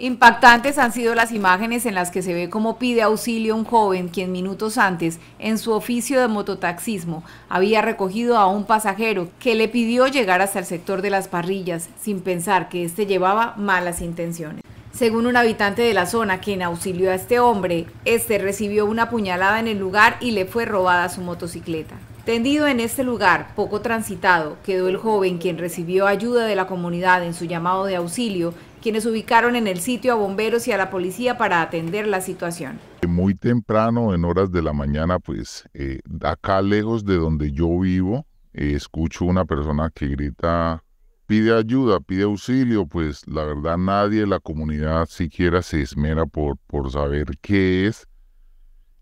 Impactantes han sido las imágenes en las que se ve cómo pide auxilio un joven quien minutos antes, en su oficio de mototaxismo, había recogido a un pasajero que le pidió llegar hasta el sector de las parrillas sin pensar que este llevaba malas intenciones. Según un habitante de la zona quien auxilió a este hombre, este recibió una puñalada en el lugar y le fue robada su motocicleta. Tendido en este lugar poco transitado quedó el joven quien recibió ayuda de la comunidad en su llamado de auxilio, quienes ubicaron en el sitio a bomberos y a la policía para atender la situación. Muy temprano, en horas de la mañana, pues eh, acá lejos de donde yo vivo, eh, escucho una persona que grita, pide ayuda, pide auxilio, pues la verdad nadie de la comunidad siquiera se esmera por, por saber qué es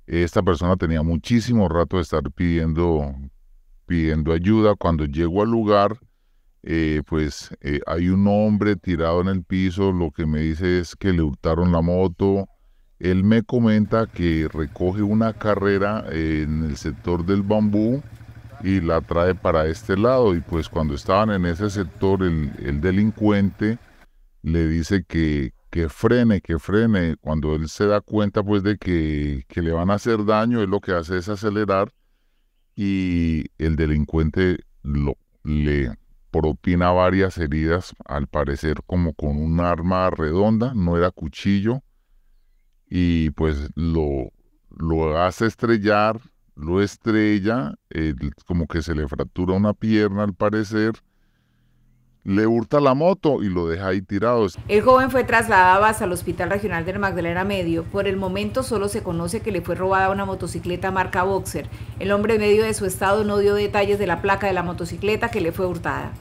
esta persona tenía muchísimo rato de estar pidiendo, pidiendo ayuda. Cuando llego al lugar, eh, pues eh, hay un hombre tirado en el piso. Lo que me dice es que le hurtaron la moto. Él me comenta que recoge una carrera en el sector del bambú y la trae para este lado. Y pues cuando estaban en ese sector, el delincuente le dice que, que frene, que frene. Cuando él se da cuenta pues de que, que le van a hacer daño, él lo que hace es acelerar y el delincuente lo, le propina varias heridas, al parecer como con un arma redonda, no era cuchillo, y pues lo, lo hace estrellar, lo estrella, como que se le fractura una pierna al parecer, le hurta la moto y lo deja ahí tirado. El joven fue trasladado hasta el Hospital Regional del Magdalena Medio. Por el momento solo se conoce que le fue robada una motocicleta marca Boxer. El hombre medio de su estado no dio detalles de la placa de la motocicleta que le fue hurtada.